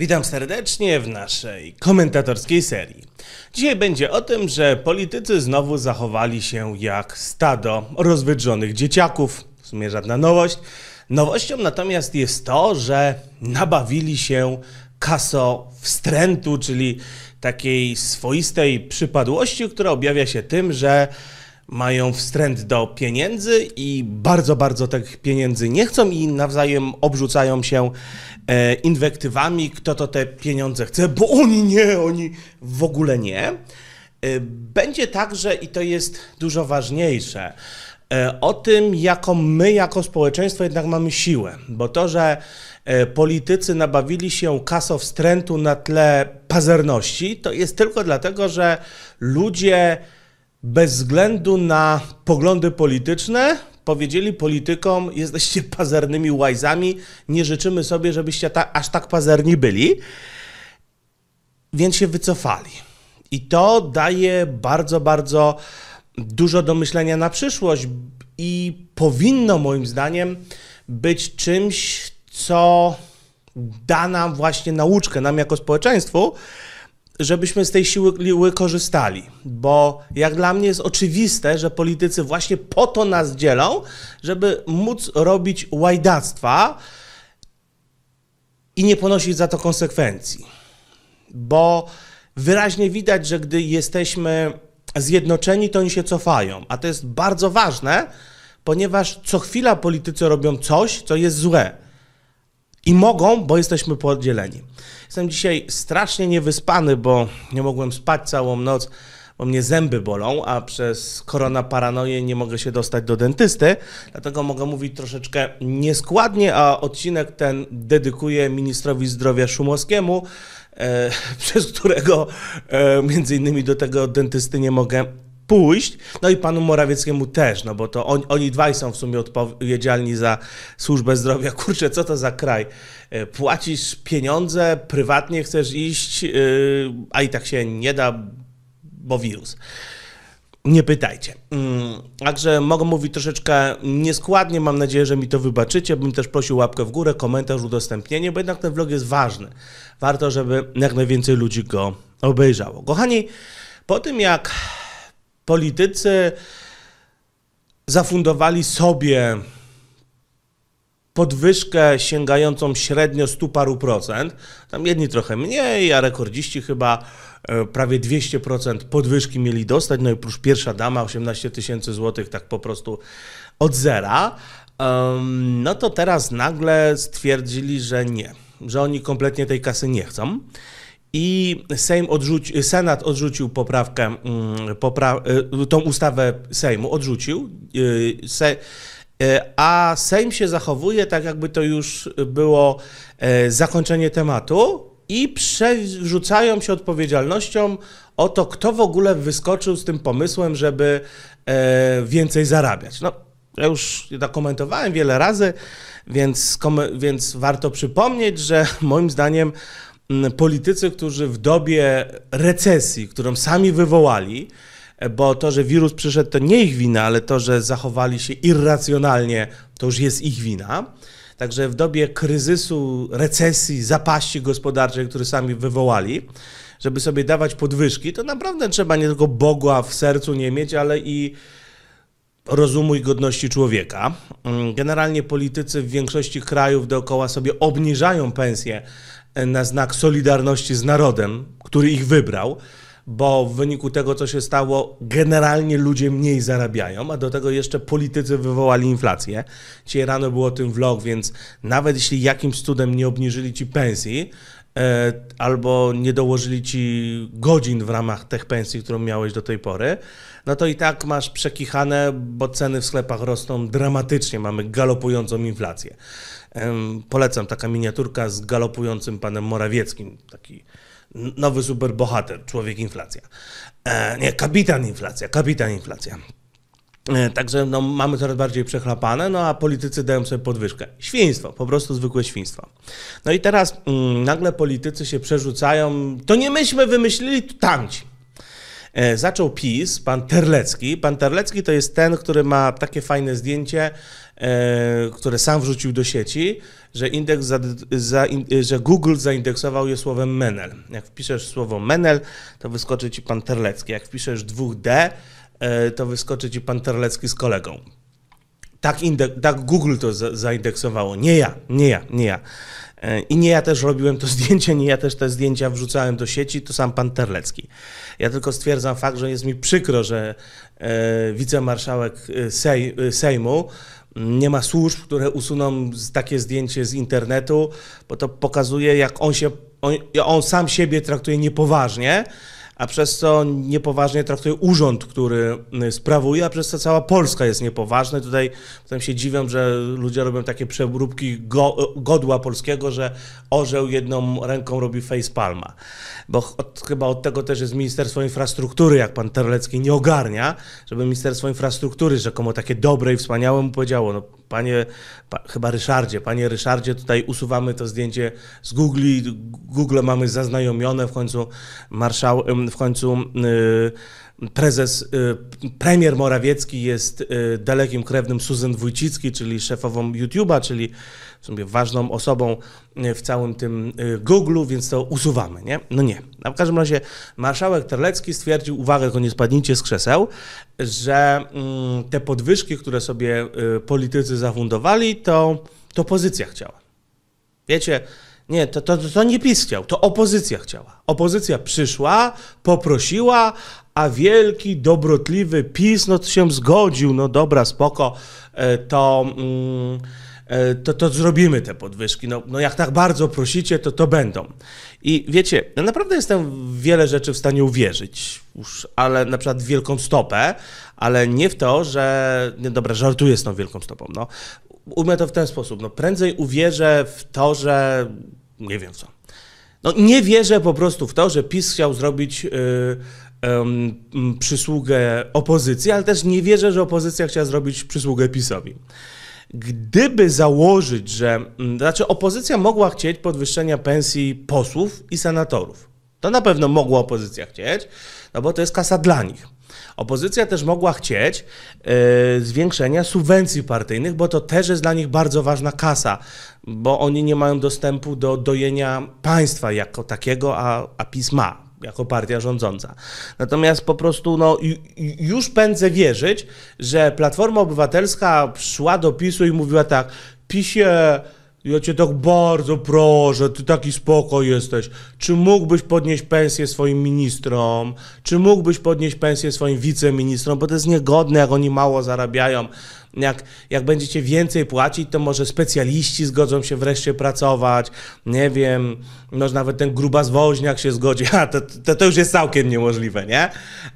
Witam serdecznie w naszej komentatorskiej serii. Dzisiaj będzie o tym, że politycy znowu zachowali się jak stado rozwydrzonych dzieciaków. W sumie żadna nowość. Nowością natomiast jest to, że nabawili się kaso wstrętu, czyli takiej swoistej przypadłości, która objawia się tym, że mają wstręt do pieniędzy i bardzo, bardzo tych pieniędzy nie chcą i nawzajem obrzucają się E, inwektywami, kto to te pieniądze chce, bo oni nie, oni w ogóle nie. E, będzie także, i to jest dużo ważniejsze, e, o tym, jaką my jako społeczeństwo jednak mamy siłę, bo to, że politycy nabawili się kaso wstrętu na tle pazerności, to jest tylko dlatego, że ludzie bez względu na poglądy polityczne powiedzieli politykom, jesteście pazernymi łajzami, nie życzymy sobie, żebyście ta, aż tak pazerni byli, więc się wycofali. I to daje bardzo, bardzo dużo do myślenia na przyszłość i powinno moim zdaniem być czymś, co da nam właśnie nauczkę, nam jako społeczeństwu, żebyśmy z tej siły korzystali, bo jak dla mnie jest oczywiste, że politycy właśnie po to nas dzielą, żeby móc robić łajdactwa i nie ponosić za to konsekwencji. Bo wyraźnie widać, że gdy jesteśmy zjednoczeni, to oni się cofają, a to jest bardzo ważne, ponieważ co chwila politycy robią coś, co jest złe i mogą, bo jesteśmy podzieleni. Jestem dzisiaj strasznie niewyspany, bo nie mogłem spać całą noc, bo mnie zęby bolą, a przez korona paranoję nie mogę się dostać do dentysty. Dlatego mogę mówić troszeczkę nieskładnie, a odcinek ten dedykuję ministrowi zdrowia Szumowskiemu, e, przez którego e, między innymi do tego dentysty nie mogę pójść. No i panu Morawieckiemu też, no bo to on, oni dwaj są w sumie odpowiedzialni za służbę zdrowia. Kurczę, co to za kraj? E, płacisz pieniądze, prywatnie chcesz iść, e, a i tak się nie da, bo wirus. Nie pytajcie. Mm, także mogę mówić troszeczkę nieskładnie, mam nadzieję, że mi to wybaczycie. Bym też prosił łapkę w górę, komentarz, udostępnienie, bo jednak ten vlog jest ważny. Warto, żeby jak najwięcej ludzi go obejrzało. Kochani, po tym jak politycy zafundowali sobie podwyżkę sięgającą średnio 100 paru procent. Tam jedni trochę mniej, a rekordziści chyba e, prawie 200% podwyżki mieli dostać. No i plus pierwsza dama 18 tysięcy złotych, tak po prostu od zera. No to teraz nagle stwierdzili, że nie, że oni kompletnie tej kasy nie chcą. I Sejm odrzuci, Senat odrzucił poprawkę, mm, popra, e, tą ustawę Sejmu odrzucił, e, se, e, a Sejm się zachowuje tak, jakby to już było zakończenie tematu i przerzucają się odpowiedzialnością o to, kto w ogóle wyskoczył z tym pomysłem, żeby więcej zarabiać. No, ja już komentowałem wiele razy, więc, więc warto przypomnieć, że moim zdaniem politycy, którzy w dobie recesji, którą sami wywołali, e, bo to, że wirus przyszedł, to nie ich wina, ale to, że zachowali się irracjonalnie, to już jest ich wina. Także w dobie kryzysu, recesji, zapaści gospodarczej, który sami wywołali, żeby sobie dawać podwyżki, to naprawdę trzeba nie tylko Boga w sercu nie mieć, ale i rozumu i godności człowieka. Mm, generalnie politycy w większości krajów dookoła sobie obniżają pensje e, na znak solidarności z narodem, który ich wybrał, bo w wyniku tego, co się stało, generalnie ludzie mniej zarabiają, a do tego jeszcze politycy wywołali inflację. Dzisiaj rano było o tym vlog, więc nawet jeśli jakimś cudem nie obniżyli ci pensji, E, albo nie dołożyli ci godzin w ramach tych pensji, którą miałeś do tej pory, no to i tak masz przekichane, bo ceny w sklepach rosną dramatycznie, mamy galopującą inflację. Polecam taka miniaturka z galopującym panem Morawieckim, taki nowy superbohater, człowiek inflacja. E, nie, kapitan inflacja, kapitan inflacja. E, także no, mamy coraz bardziej przechlapane, no a politycy dają sobie podwyżkę. Świństwo, po prostu zwykłe świństwo. No i teraz mm, nagle politycy się przerzucają, to nie myśmy wymyślili, to tamci. E, zaczął PiS, pan Terlecki. Pan Terlecki to jest ten, który ma takie fajne zdjęcie, e, które sam wrzucił do sieci, że, indeks za, za, że Google zaindeksował je słowem menel. Jak wpiszesz słowo menel, to wyskoczy ci pan Terlecki. Jak wpiszesz 2D, E, to wyskoczy ci pan Terlecki z kolegą. Tak, tak Google to zaindeksowało. Nie ja, nie ja, nie ja. E, I nie ja też robiłem to zdjęcie, nie ja też te zdjęcia wrzucałem do sieci, to sam pan Terlecki. Ja tylko stwierdzam fakt, że jest mi przykro, że e, wicemarszałek e, sej, Sejmu nie ma służb, które usuną takie zdjęcie z internetu, bo to pokazuje, jak on się, on, on sam siebie traktuje niepoważnie a przez co niepoważnie traktuje urząd, który mm, sprawuje, a przez co cała Polska jest niepoważna. Tutaj potem się dziwią, że ludzie robią takie przeróbki go, godła polskiego, że orzeł jedną ręką robi face palma. Bo od, chyba od tego też jest Ministerstwo Infrastruktury, jak pan Terlecki nie ogarnia, żeby Ministerstwo Infrastruktury rzekomo takie dobre i wspaniałe mu powiedziało, no Panie, pa, chyba Ryszardzie, panie Ryszardzie, tutaj usuwamy to zdjęcie z Google, Google mamy zaznajomione, w końcu marszał, w końcu yy, prezes, y, premier Morawiecki jest y, dalekim krewnym Susan Wójcicki, czyli szefową YouTube'a, czyli w sumie ważną osobą y, w całym tym Google'u, więc to usuwamy, nie? No nie. A w każdym razie marszałek Terlecki stwierdził, uwaga, tylko nie spadnijcie z krzeseł, że mm, te podwyżki, które sobie politycy zafundowali, to, to pozycja chciała. Wiecie, nie, to, to, to nie PiS chciał, to opozycja chciała. Opozycja przyszła, poprosiła, a wielki, dobrotliwy PiS no, się zgodził, no dobra, spoko, e, to, mm, e, to, to zrobimy te podwyżki. No, no jak tak bardzo prosicie, to to będą. I wiecie, no naprawdę jestem w wiele rzeczy w stanie uwierzyć, już, ale na przykład w wielką stopę, ale nie w to, że, nie, dobra, żartuję z tą wielką stopą, no umiem to w ten sposób, no prędzej uwierzę w to, że nie wiem co. No nie wierzę po prostu w to, że PiS chciał zrobić yy, yy, przysługę opozycji, ale też nie wierzę, że opozycja chciała zrobić przysługę PiSowi. Gdyby założyć, że, znaczy opozycja mogła chcieć podwyższenia pensji posłów i senatorów. To na pewno mogła opozycja chcieć, no bo to jest kasa dla nich. Opozycja też mogła chcieć yy, zwiększenia subwencji partyjnych, bo to też jest dla nich bardzo ważna kasa, bo oni nie mają dostępu do dojenia państwa jako takiego, a, a PiS ma jako partia rządząca. Natomiast po prostu no, już pędzę wierzyć, że Platforma Obywatelska szła do PiSu i mówiła tak, PiSie ja cię tak bardzo proszę, ty taki spokoj jesteś. Czy mógłbyś podnieść pensję swoim ministrom? Czy mógłbyś podnieść pensję swoim wiceministrom? Bo to jest niegodne, jak oni mało zarabiają. Jak, jak będziecie więcej płacić, to może specjaliści zgodzą się wreszcie pracować, nie wiem, może nawet ten gruba zwoźniak się zgodzi, a to, to, to już jest całkiem niemożliwe, nie?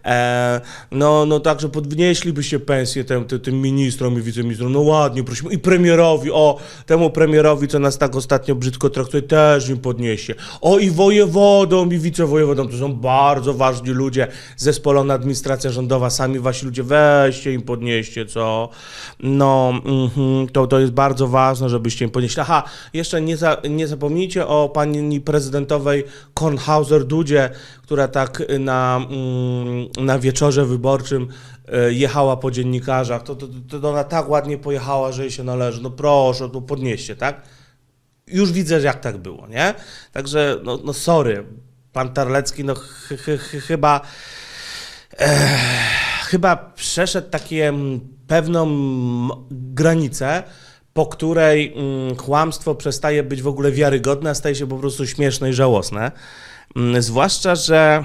E, no, no także podnieślibyście pensję tym, tym, tym ministrom i wiceministrom, no ładnie, prosimy, i premierowi, o, temu premierowi, co nas tak ostatnio brzydko traktuje, też im podnieście. O, i wojewodom, i wicewojewodom, to są bardzo ważni ludzie, zespolona administracja rządowa, sami wasi ludzie, weźcie im podnieście, co? no mhm, to, to jest bardzo ważne, żebyście im podnieśli. Aha, jeszcze nie, za, nie zapomnijcie o pani prezydentowej Kornhauser-Dudzie, która tak na, mm, na wieczorze wyborczym e, jechała po dziennikarzach, to, to, to ona tak ładnie pojechała, że jej się należy. No proszę, to no podnieście, tak? Już widzę, jak tak było, nie? Także, no, no sorry, pan Tarlecki, no ch ch ch chyba... E, chyba przeszedł takie mm, pewną granicę, po której mm, kłamstwo przestaje być w ogóle wiarygodne, a staje się po prostu śmieszne i żałosne. Mm, zwłaszcza, że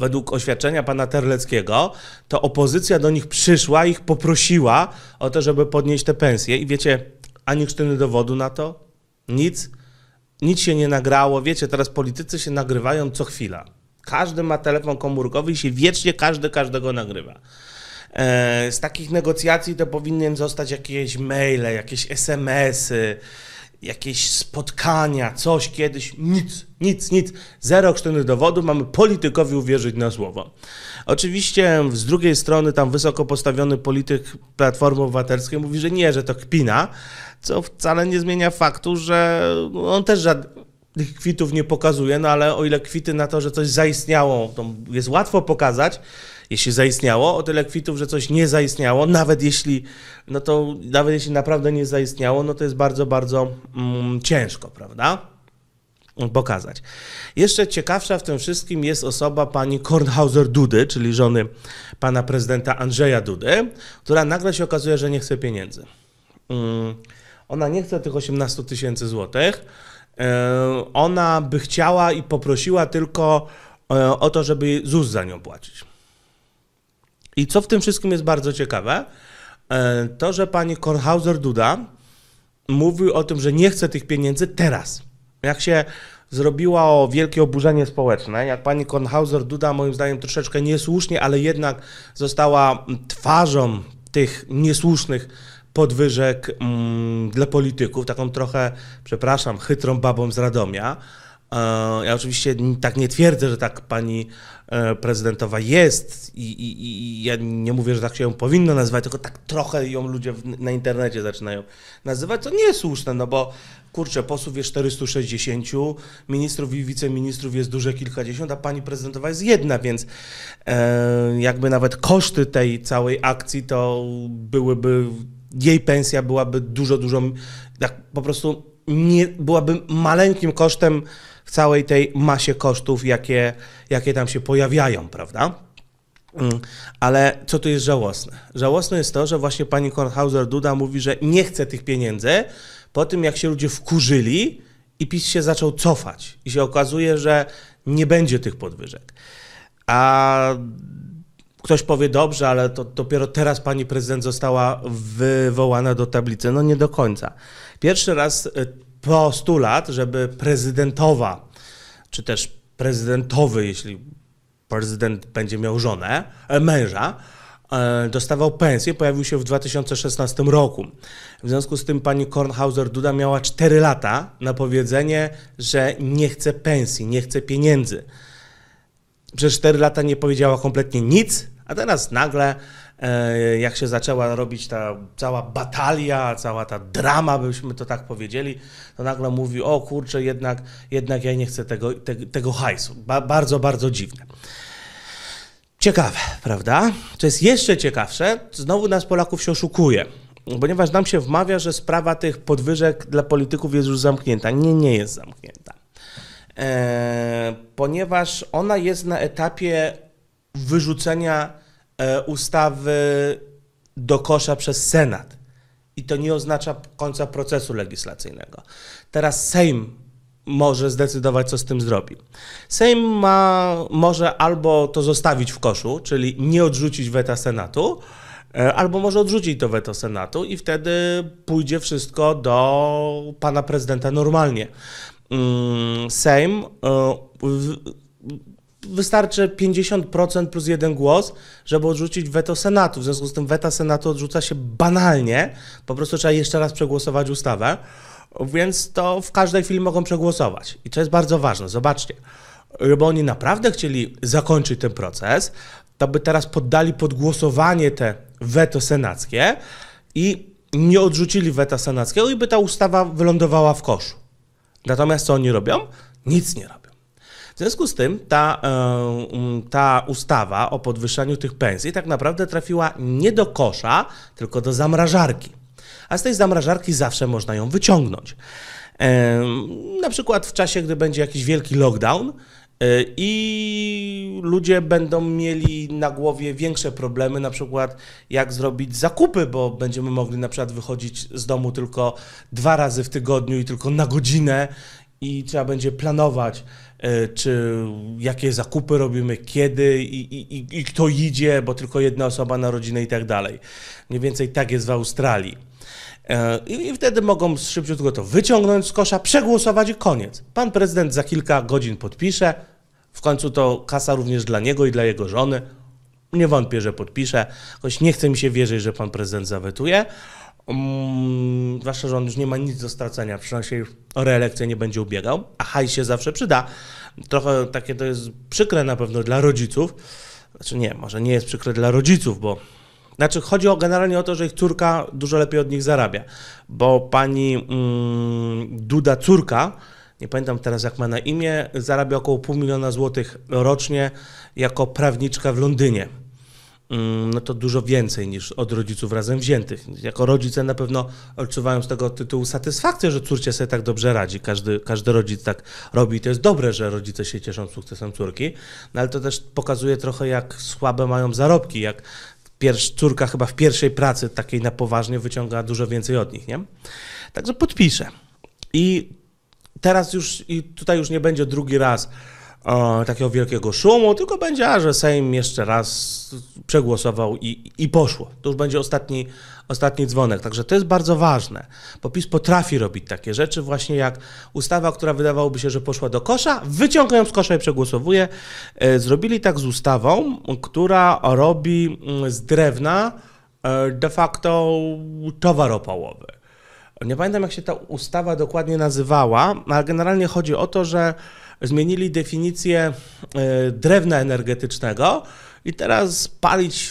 według oświadczenia pana Terleckiego, to opozycja do nich przyszła, ich poprosiła o to, żeby podnieść te pensje. I wiecie, ani sztyny dowodu na to, nic, nic się nie nagrało. Wiecie, teraz politycy się nagrywają co chwila. Każdy ma telefon komórkowy i się wiecznie każdy każdego nagrywa. E, z takich negocjacji to powinien zostać jakieś maile, jakieś SMSy, jakieś spotkania, coś kiedyś, nic, nic, nic. Zero ksztywnych dowodów, mamy politykowi uwierzyć na słowo. Oczywiście z drugiej strony tam wysoko postawiony polityk Platformy Obywatelskiej mówi, że nie, że to kpina, co wcale nie zmienia faktu, że on też żadnych kwitów nie pokazuje, no ale o ile kwity na to, że coś zaistniało, to jest łatwo pokazać, jeśli zaistniało, o tyle kwitów, że coś nie zaistniało, nawet jeśli, no to nawet jeśli naprawdę nie zaistniało, no to jest bardzo, bardzo mm, ciężko, prawda? pokazać. Jeszcze ciekawsza w tym wszystkim jest osoba pani Kornhauser Dudy, czyli żony pana prezydenta Andrzeja Dudy, która nagle się okazuje, że nie chce pieniędzy. Mm, ona nie chce tych 18 tysięcy złotych. E, ona by chciała i poprosiła tylko e, o to, żeby ZUS za nią płacić. I co w tym wszystkim jest bardzo ciekawe, e, to, że pani Kornhauser-Duda mówił o tym, że nie chce tych pieniędzy teraz. Jak się zrobiło wielkie oburzenie społeczne, jak pani Kornhauser-Duda moim zdaniem troszeczkę niesłusznie, ale jednak została twarzą tych niesłusznych podwyżek mm, dla polityków, taką trochę, przepraszam, chytrą babą z Radomia, E, ja oczywiście tak nie twierdzę, że tak pani e, prezydentowa jest i, i, i, ja nie mówię, że tak się ją powinno nazywać, tylko tak trochę ją ludzie na internecie zaczynają nazywać, co nie jest słuszne, no bo kurczę, posłów jest 460, ministrów i wiceministrów jest duże kilkadziesiąt, a pani prezydentowa jest jedna, więc e, jakby nawet koszty tej całej akcji to byłyby, jej pensja byłaby dużo, dużo, tak po prostu nie byłaby maleńkim kosztem w całej tej masie kosztów, jakie, jakie tam się pojawiają, prawda? Mm. Ale co tu jest żałosne? Żałosne jest to, że właśnie pani Kornhauser-Duda mówi, że nie chce tych pieniędzy po tym, jak się ludzie wkurzyli i PiS się zaczął cofać. I się okazuje, że nie będzie tych podwyżek. A ktoś powie, dobrze, ale to dopiero teraz pani prezydent została wywołana do tablicy. No nie do końca. Pierwszy raz y, postulat, żeby prezydentowa, czy też prezydentowy, jeśli prezydent będzie miał żonę, e, męża, e, dostawał pensję, pojawił się w 2016 roku. W związku z tym pani Kornhauser-Duda miała 4 lata na powiedzenie, że nie chce pensji, nie chce pieniędzy. Przez 4 lata nie powiedziała kompletnie nic, a teraz nagle E, jak się zaczęła robić ta cała batalia, cała ta drama, byśmy to tak powiedzieli, to nagle mówi, o kurczę, jednak, jednak ja nie chcę tego, te, tego hajsu. Ba bardzo, bardzo dziwne. Ciekawe, prawda? Co jest jeszcze ciekawsze, znowu nas Polaków się oszukuje, ponieważ nam się wmawia, że sprawa tych podwyżek dla polityków jest już zamknięta. Nie, nie jest zamknięta. Eee, ponieważ ona jest na etapie wyrzucenia E, ustawy do kosza przez Senat. I to nie oznacza końca procesu legislacyjnego. Teraz Sejm może zdecydować, co z tym zrobi. Sejm ma, może albo to zostawić w koszu, czyli nie odrzucić weta Senatu, e, albo może odrzucić to weto Senatu i wtedy pójdzie wszystko do pana prezydenta normalnie. Mm, Sejm e, wystarczy 50% plus jeden głos, żeby odrzucić weto Senatu. W związku z tym weta Senatu odrzuca się banalnie, po prostu trzeba jeszcze raz przegłosować ustawę, więc to w każdej chwili mogą przegłosować. I to jest bardzo ważne, zobaczcie. Gdyby oni naprawdę chcieli zakończyć ten proces, to by teraz poddali pod głosowanie te weto senackie i nie odrzucili weta senackiego i by ta ustawa wylądowała w koszu. Natomiast co oni robią? Nic nie robią związku z tym ta, e, ta ustawa o podwyższaniu tych pensji tak naprawdę trafiła nie do kosza, tylko do zamrażarki. A z tej zamrażarki zawsze można ją wyciągnąć. E, na przykład w czasie, gdy będzie jakiś wielki lockdown, e, i ludzie będą mieli na głowie większe problemy, na przykład jak zrobić zakupy, bo będziemy mogli na przykład wychodzić z domu tylko dwa razy w tygodniu i tylko na godzinę i trzeba będzie planować, e, czy jakie zakupy robimy, kiedy i, i, i kto idzie, bo tylko jedna osoba na rodzinę i tak dalej. Mniej więcej tak jest w Australii. E, I wtedy mogą szybciutko to wyciągnąć z kosza, przegłosować i koniec. Pan prezydent za kilka godzin podpisze. W końcu to kasa również dla niego i dla jego żony. Nie wątpię, że podpisze. Choć nie chce mi się wierzyć, że pan prezydent zawetuje. Mm, zwłaszcza, że on już nie ma nic do stracenia, przynajmniej się o reelekcję nie będzie ubiegał, a haj się zawsze przyda. Trochę takie to jest przykre na pewno dla rodziców. Znaczy nie, może nie jest przykre dla rodziców, bo znaczy, chodzi o, generalnie o to, że ich córka dużo lepiej od nich zarabia, bo pani mm, Duda córka, nie pamiętam teraz jak ma na imię, zarabia około pół miliona złotych rocznie jako prawniczka w Londynie. Mm, no to dużo więcej niż od rodziców razem wziętych. Jako rodzice na pewno odczuwają z tego tytułu satysfakcję, że córcie sobie tak dobrze radzi. Każdy, każdy rodzic tak robi i to jest dobre, że rodzice się cieszą sukcesem córki, no ale to też pokazuje trochę, jak słabe mają zarobki, jak pierws, córka chyba w pierwszej pracy takiej na poważnie wyciąga dużo więcej od nich, nie? Także podpiszę. I teraz już, i tutaj już nie będzie drugi raz e, takiego wielkiego szumu, tylko będzie, że Sejm jeszcze raz przegłosował i, i poszło. To już będzie ostatni, ostatni dzwonek. Także to jest bardzo ważne, Popis potrafi robić takie rzeczy, właśnie jak ustawa, która wydawałoby się, że poszła do kosza, wyciągając z kosza i przegłosowuje. E, zrobili tak z ustawą, która robi mm, z drewna e, de facto towar opałowy. Nie pamiętam, jak się ta ustawa dokładnie nazywała, ale generalnie chodzi o to, że zmienili definicję e, drewna energetycznego i teraz palić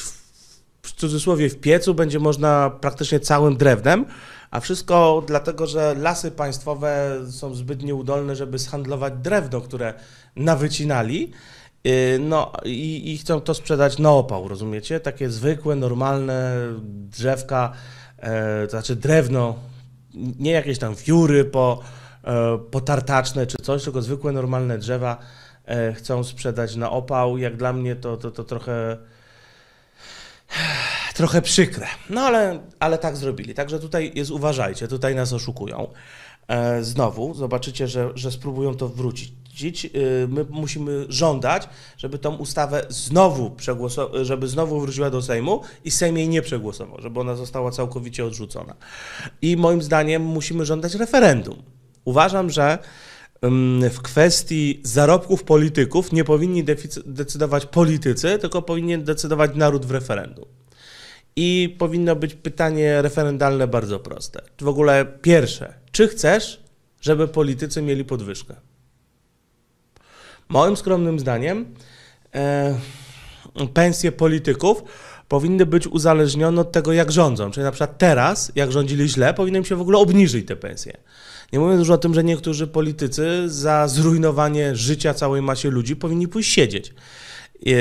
w cudzysłowie w piecu będzie można praktycznie całym drewnem, a wszystko dlatego, że lasy państwowe są zbyt nieudolne, żeby zhandlować drewno, które nawycinali. E, no i, i chcą to sprzedać na opał, rozumiecie? Takie zwykłe, normalne drzewka, e, to znaczy drewno, nie jakieś tam fiury po, E, potartaczne czy coś, tylko zwykłe, normalne drzewa e, chcą sprzedać na opał. Jak dla mnie to, to, to trochę trochę przykre. No ale, ale tak zrobili. Także tutaj jest uważajcie, tutaj nas oszukują. E, znowu zobaczycie, że, że spróbują to wrócić. my musimy żądać, żeby tą ustawę znowu przegłosował, żeby znowu wróciła do Sejmu i Sejm jej nie przegłosował, żeby ona została całkowicie odrzucona. I moim zdaniem musimy żądać referendum uważam, że mm, w kwestii zarobków polityków nie powinni decydować politycy, tylko powinien decydować naród w referendum. I powinno być pytanie referendalne bardzo proste. W ogóle pierwsze, czy chcesz, żeby politycy mieli podwyżkę? Moim skromnym zdaniem, e, pensje polityków powinny być uzależnione od tego, jak rządzą. Czyli na przykład teraz, jak rządzili źle, powinny im się w ogóle obniżyć te pensje. Nie mówiąc już o tym, że niektórzy politycy za zrujnowanie życia całej masie ludzi powinni pójść siedzieć. Yy,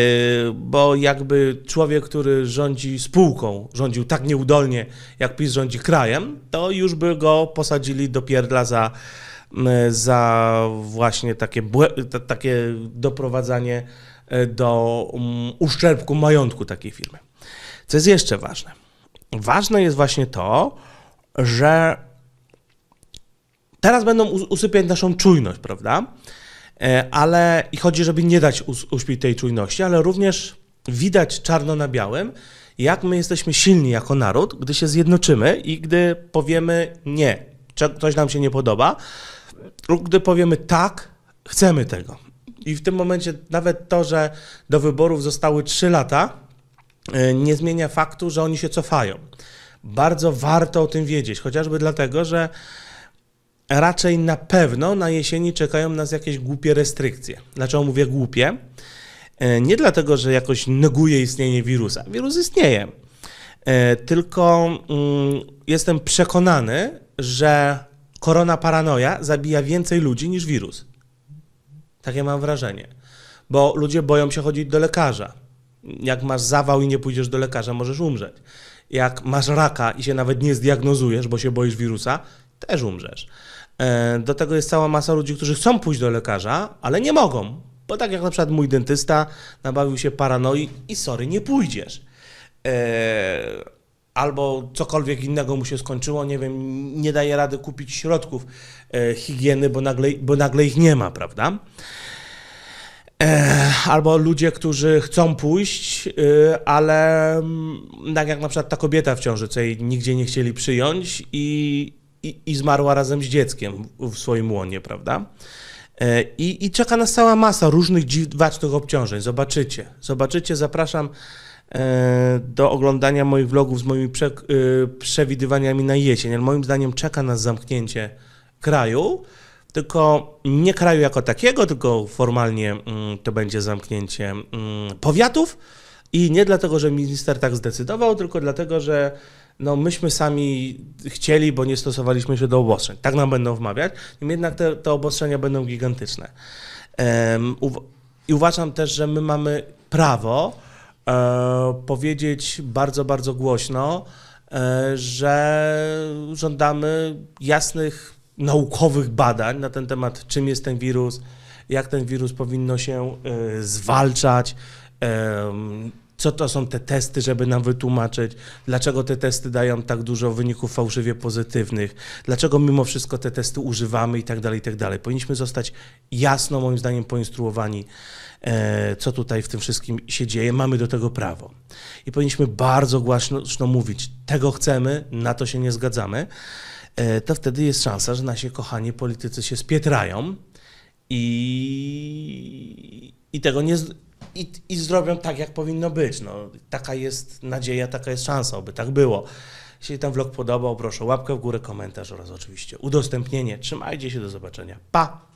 bo jakby człowiek, który rządzi spółką, rządził tak nieudolnie, jak PiS rządzi krajem, to już by go posadzili do pierdla za, yy, za właśnie takie, takie doprowadzanie E, do mm, uszczerbku majątku takiej firmy. Co jest jeszcze ważne? Ważne jest właśnie to, że teraz będą usypiać naszą czujność, prawda? E, ale i chodzi, żeby nie dać uśpić tej czujności, ale również widać czarno na białym, jak my jesteśmy silni jako naród, gdy się zjednoczymy i gdy powiemy nie, coś nam się nie podoba, lub gdy powiemy tak, chcemy tego. I w tym momencie nawet to, że do wyborów zostały 3 lata, y, nie zmienia faktu, że oni się cofają. Bardzo warto o tym wiedzieć, chociażby dlatego, że raczej na pewno na jesieni czekają nas jakieś głupie restrykcje. Dlaczego znaczy, mówię głupie? Y, nie dlatego, że jakoś neguje istnienie wirusa. Wirus istnieje. Y, tylko mm, jestem przekonany, że korona paranoja zabija więcej ludzi niż wirus. Takie mam wrażenie. Bo ludzie boją się chodzić do lekarza. Jak masz zawał i nie pójdziesz do lekarza, możesz umrzeć. Jak masz raka i się nawet nie zdiagnozujesz, bo się boisz wirusa, też umrzesz. E, do tego jest cała masa ludzi, którzy chcą pójść do lekarza, ale nie mogą. Bo tak jak na przykład mój dentysta nabawił się paranoi i sorry, nie pójdziesz. E, albo cokolwiek innego mu się skończyło, nie wiem, nie daje rady kupić środków e, higieny, bo nagle, bo nagle ich nie ma, prawda? E, albo ludzie, którzy chcą pójść, e, ale mm, tak jak na przykład ta kobieta w ciąży, co jej nigdzie nie chcieli przyjąć i, i, i zmarła razem z dzieckiem w swoim łonie, prawda? I, I czeka nas cała masa różnych dziwacznych obciążeń. Zobaczycie, zobaczycie, zapraszam E, do oglądania moich vlogów z moimi prze, e, przewidywaniami na jesień. Ale moim zdaniem czeka nas zamknięcie kraju, tylko nie kraju jako takiego, tylko formalnie mm, to będzie zamknięcie mm, powiatów. I nie dlatego, że minister tak zdecydował, tylko dlatego, że no myśmy sami chcieli, bo nie stosowaliśmy się do obostrzeń. Tak nam będą wmawiać, jednak te, te obostrzenia będą gigantyczne. Um, I uważam też, że my mamy prawo E, powiedzieć bardzo, bardzo głośno, e, że żądamy jasnych naukowych badań na ten temat, czym jest ten wirus, jak ten wirus powinno się e, zwalczać, co to są te testy, żeby nam wytłumaczyć, dlaczego te testy dają tak dużo wyników fałszywie pozytywnych, dlaczego mimo wszystko te testy używamy i tak dalej, i tak dalej. Powinniśmy zostać jasno, moim zdaniem, poinstruowani, e, co tutaj w tym wszystkim się dzieje. Mamy do tego prawo. I powinniśmy bardzo głośno mówić, tego chcemy, na to się nie zgadzamy, e, to wtedy jest szansa, że nasi kochani politycy się spietrają i, i tego nie i, i zrobią tak, jak powinno być. No, taka jest nadzieja, taka jest szansa, aby tak było. Jeśli ten vlog podobał, proszę łapkę w górę, komentarz oraz oczywiście udostępnienie. Trzymajcie się, do zobaczenia. Pa!